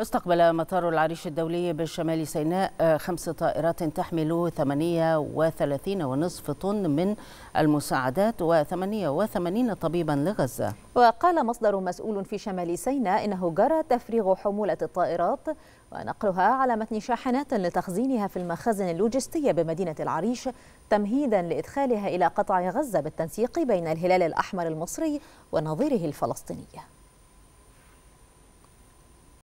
استقبل مطار العريش الدولي بشمال سيناء آه، خمس طائرات تحمل 38 ونصف طن من المساعدات و88 طبيبا لغزة وقال مصدر مسؤول في شمال سيناء إنه جرى تفريغ حمولة الطائرات ونقلها على متن شاحنات لتخزينها في المخازن اللوجستية بمدينة العريش تمهيدا لإدخالها إلى قطاع غزة بالتنسيق بين الهلال الأحمر المصري ونظيره الفلسطيني